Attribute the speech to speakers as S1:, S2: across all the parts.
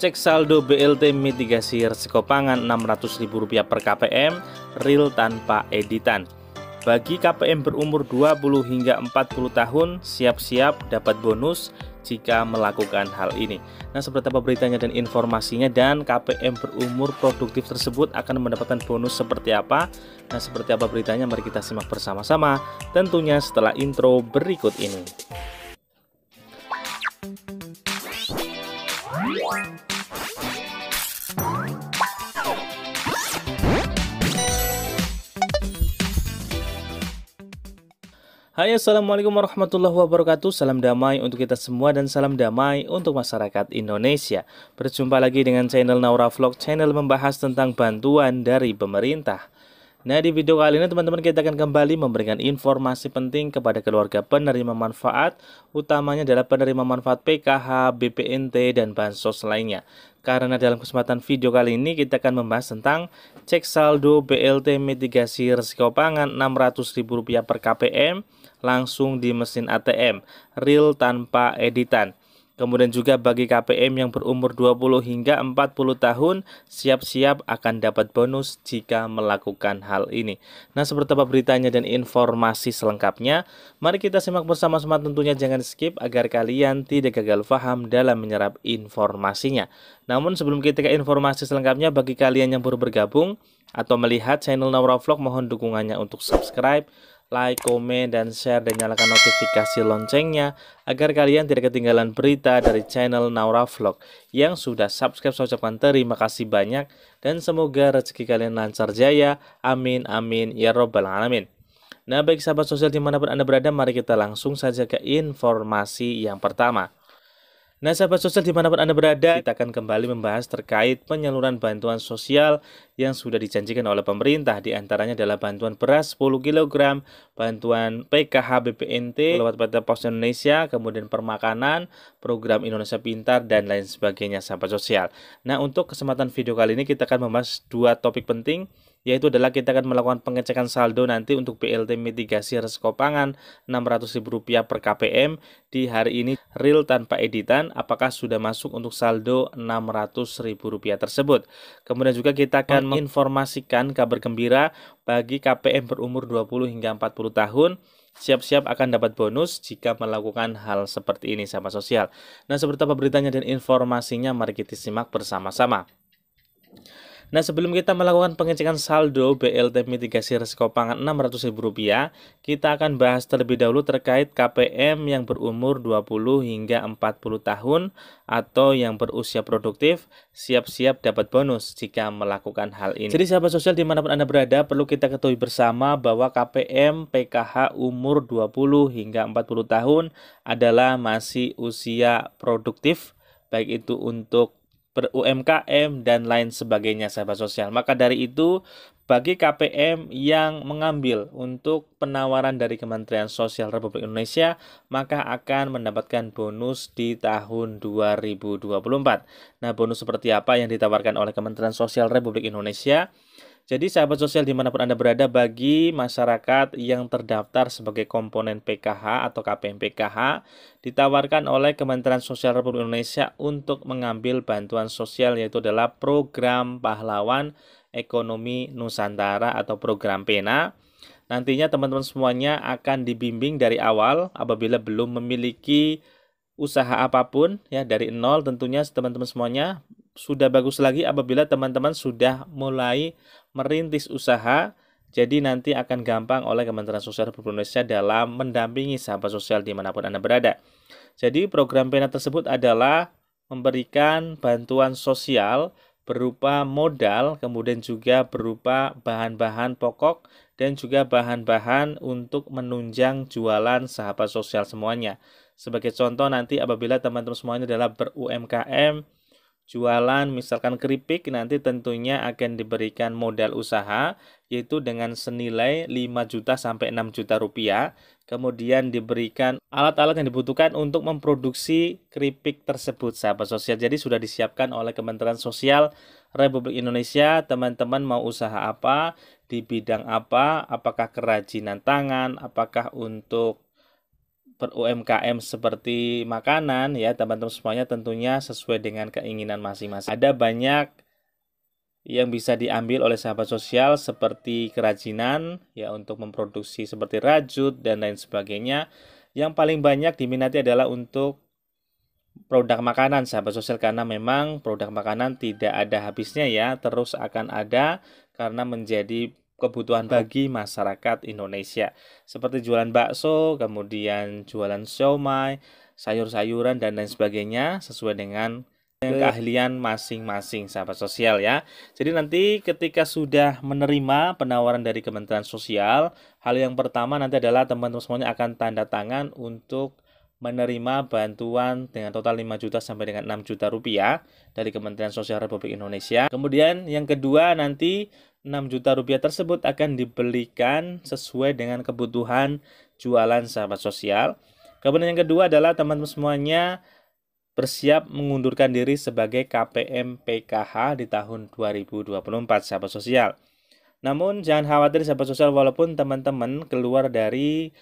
S1: Cek saldo BLT mitigasi resiko pangan Rp600.000 per KPM, real tanpa editan. Bagi KPM berumur 20 hingga 40 tahun, siap-siap dapat bonus jika melakukan hal ini. Nah, seperti apa beritanya dan informasinya dan KPM berumur produktif tersebut akan mendapatkan bonus seperti apa? Nah, seperti apa beritanya mari kita simak bersama-sama tentunya setelah intro berikut ini. Hai assalamualaikum warahmatullahi wabarakatuh Salam damai untuk kita semua dan salam damai untuk masyarakat Indonesia Berjumpa lagi dengan channel Naura Vlog Channel membahas tentang bantuan dari pemerintah Nah di video kali ini teman-teman kita akan kembali memberikan informasi penting kepada keluarga penerima manfaat Utamanya adalah penerima manfaat PKH, BPNT, dan Bansos lainnya karena dalam kesempatan video kali ini kita akan membahas tentang cek saldo BLT mitigasi resiko pangan Rp600.000 per KPM langsung di mesin ATM, real tanpa editan. Kemudian juga bagi KPM yang berumur 20 hingga 40 tahun siap-siap akan dapat bonus jika melakukan hal ini. Nah, seperti apa beritanya dan informasi selengkapnya? Mari kita simak bersama-sama tentunya jangan skip agar kalian tidak gagal paham dalam menyerap informasinya. Namun sebelum kita ke informasi selengkapnya bagi kalian yang baru bergabung atau melihat channel Naura Vlog mohon dukungannya untuk subscribe like, komen, dan share, dan nyalakan notifikasi loncengnya agar kalian tidak ketinggalan berita dari channel Naura Vlog yang sudah subscribe. Saya ucapkan terima kasih banyak dan semoga rezeki kalian lancar jaya. Amin, amin, ya robbal alamin. Nah baik sahabat sosial dimanapun Anda berada, mari kita langsung saja ke informasi yang pertama. Nah sahabat sosial dimanapun Anda berada, kita akan kembali membahas terkait penyaluran bantuan sosial yang sudah dijanjikan oleh pemerintah. Di antaranya adalah bantuan beras 10 kg, bantuan PKH BPNT lewat PT Pos Indonesia, kemudian permakanan, program Indonesia Pintar, dan lain sebagainya sahabat sosial. Nah untuk kesempatan video kali ini kita akan membahas dua topik penting yaitu adalah kita akan melakukan pengecekan saldo nanti untuk BLT mitigasi resiko pangan Rp600.000 per KPM di hari ini real tanpa editan apakah sudah masuk untuk saldo Rp600.000 tersebut. Kemudian juga kita akan menginformasikan kabar gembira bagi KPM berumur 20 hingga 40 tahun siap-siap akan dapat bonus jika melakukan hal seperti ini sama sosial. Nah, seperti apa beritanya dan informasinya mari kita simak bersama-sama. Nah, sebelum kita melakukan pengecekan saldo BLT mitigasi resiko pangan Rp600.000, kita akan bahas terlebih dahulu terkait KPM yang berumur 20 hingga 40 tahun atau yang berusia produktif siap-siap dapat bonus jika melakukan hal ini. Jadi sahabat sosial dimanapun Anda berada perlu kita ketahui bersama bahwa KPM PKH umur 20 hingga 40 tahun adalah masih usia produktif baik itu untuk ber UMKM dan lain sebagainya sahabat sosial. Maka dari itu bagi KPM yang mengambil untuk penawaran dari Kementerian Sosial Republik Indonesia maka akan mendapatkan bonus di tahun 2024. Nah, bonus seperti apa yang ditawarkan oleh Kementerian Sosial Republik Indonesia? Jadi sahabat sosial dimanapun Anda berada bagi masyarakat yang terdaftar sebagai komponen PKH atau KPM PKH ditawarkan oleh Kementerian Sosial Republik Indonesia untuk mengambil bantuan sosial yaitu adalah program pahlawan ekonomi Nusantara atau program PENA. Nantinya teman-teman semuanya akan dibimbing dari awal apabila belum memiliki usaha apapun ya dari nol tentunya teman-teman semuanya sudah bagus lagi apabila teman-teman sudah mulai merintis usaha, jadi nanti akan gampang oleh Kementerian Sosial Republik Indonesia dalam mendampingi sahabat sosial dimanapun Anda berada. Jadi program PENA tersebut adalah memberikan bantuan sosial berupa modal, kemudian juga berupa bahan-bahan pokok dan juga bahan-bahan untuk menunjang jualan sahabat sosial semuanya. Sebagai contoh nanti apabila teman-teman semuanya adalah ber-UMKM, jualan misalkan keripik nanti tentunya akan diberikan modal usaha yaitu dengan senilai 5 juta sampai 6 juta rupiah kemudian diberikan alat-alat yang dibutuhkan untuk memproduksi keripik tersebut sahabat sosial jadi sudah disiapkan oleh Kementerian Sosial Republik Indonesia teman-teman mau usaha apa di bidang apa apakah kerajinan tangan apakah untuk per UMKM seperti makanan ya teman-teman semuanya tentunya sesuai dengan keinginan masing-masing. Ada banyak yang bisa diambil oleh sahabat sosial seperti kerajinan ya untuk memproduksi seperti rajut dan lain sebagainya. Yang paling banyak diminati adalah untuk produk makanan sahabat sosial karena memang produk makanan tidak ada habisnya ya terus akan ada karena menjadi kebutuhan bagi masyarakat Indonesia seperti jualan bakso, kemudian jualan siomay, sayur-sayuran dan lain sebagainya sesuai dengan
S2: keahlian
S1: masing-masing sahabat sosial ya. Jadi nanti ketika sudah menerima penawaran dari Kementerian Sosial, hal yang pertama nanti adalah teman-teman semuanya akan tanda tangan untuk menerima bantuan dengan total 5 juta sampai dengan 6 juta rupiah dari Kementerian Sosial Republik Indonesia. Kemudian yang kedua nanti 6 juta rupiah tersebut akan dibelikan sesuai dengan kebutuhan jualan sahabat sosial. Kemudian yang kedua adalah teman-teman semuanya bersiap mengundurkan diri sebagai KPM PKH di tahun 2024 sahabat sosial. Namun jangan khawatir sahabat sosial walaupun teman-teman keluar dari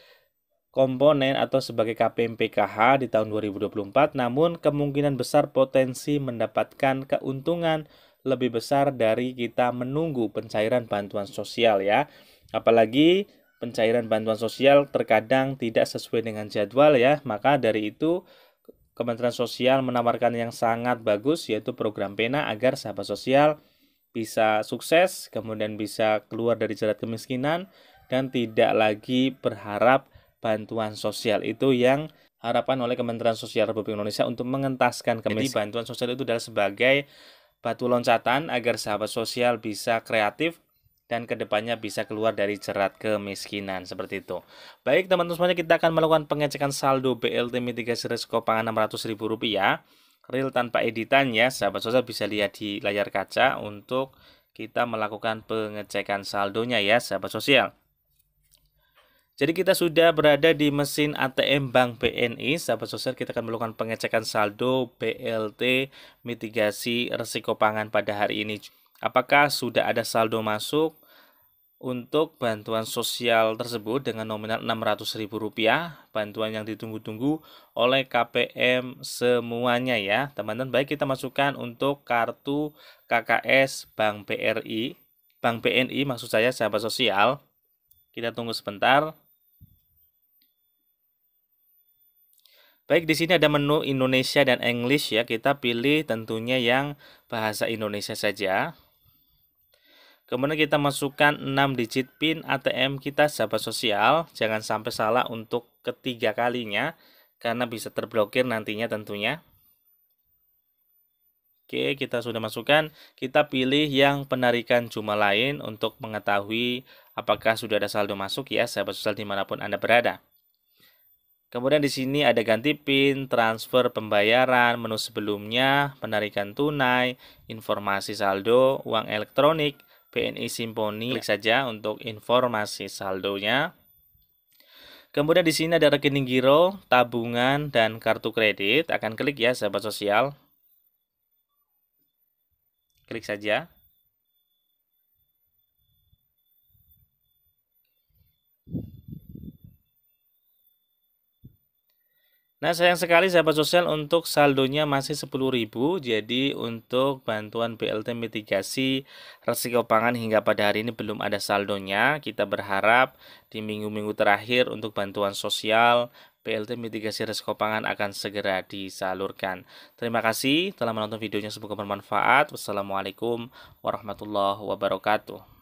S1: komponen atau sebagai KPM PKH di tahun 2024, namun kemungkinan besar potensi mendapatkan keuntungan lebih besar dari kita menunggu pencairan bantuan sosial ya. Apalagi pencairan bantuan sosial terkadang tidak sesuai dengan jadwal ya, maka dari itu Kementerian Sosial menawarkan yang sangat bagus yaitu program PENA agar sahabat sosial bisa sukses, kemudian bisa keluar dari jerat kemiskinan dan tidak lagi berharap bantuan sosial itu yang harapan oleh Kementerian Sosial Republik Indonesia untuk mengentaskan kemiskinan. Jadi bantuan sosial itu adalah sebagai batu loncatan agar sahabat sosial bisa kreatif dan kedepannya bisa keluar dari jerat kemiskinan seperti itu. Baik teman-teman semuanya kita akan melakukan pengecekan saldo BLT mitigasi risiko pangan rp rupiah real tanpa editan ya sahabat sosial bisa lihat di layar kaca untuk kita melakukan pengecekan saldonya ya sahabat sosial. Jadi kita sudah berada di mesin ATM Bank BNI. Sahabat sosial kita akan melakukan pengecekan saldo BLT mitigasi resiko pangan pada hari ini. Apakah sudah ada saldo masuk untuk bantuan sosial tersebut dengan nominal Rp600.000, bantuan yang ditunggu-tunggu oleh KPM semuanya ya. Teman-teman, baik kita masukkan untuk kartu KKS Bank BRI, Bank BNI maksud saya sahabat sosial. Kita tunggu sebentar. Baik, di sini ada menu Indonesia dan English ya. Kita pilih tentunya yang bahasa Indonesia saja. Kemudian kita masukkan 6 digit PIN ATM kita sahabat sosial. Jangan sampai salah untuk ketiga kalinya karena bisa terblokir nantinya tentunya. Oke, kita sudah masukkan. Kita pilih yang penarikan jumlah lain untuk mengetahui apakah sudah ada saldo masuk ya sahabat sosial dimanapun Anda berada. Kemudian di sini ada ganti PIN, transfer pembayaran, menu sebelumnya, penarikan tunai, informasi saldo, uang elektronik, BNI Simponi. Klik saja untuk informasi saldonya. Kemudian di sini ada rekening giro, tabungan, dan kartu kredit. Akan klik ya sahabat sosial. Klik saja. Nah, sayang sekali sahabat sosial untuk saldonya masih 10.000. Jadi untuk bantuan BLT mitigasi resiko pangan hingga pada hari ini belum ada saldonya. Kita berharap di minggu-minggu terakhir untuk bantuan sosial BLT mitigasi resiko pangan akan segera disalurkan. Terima kasih telah menonton videonya, semoga bermanfaat. Wassalamualaikum warahmatullahi wabarakatuh.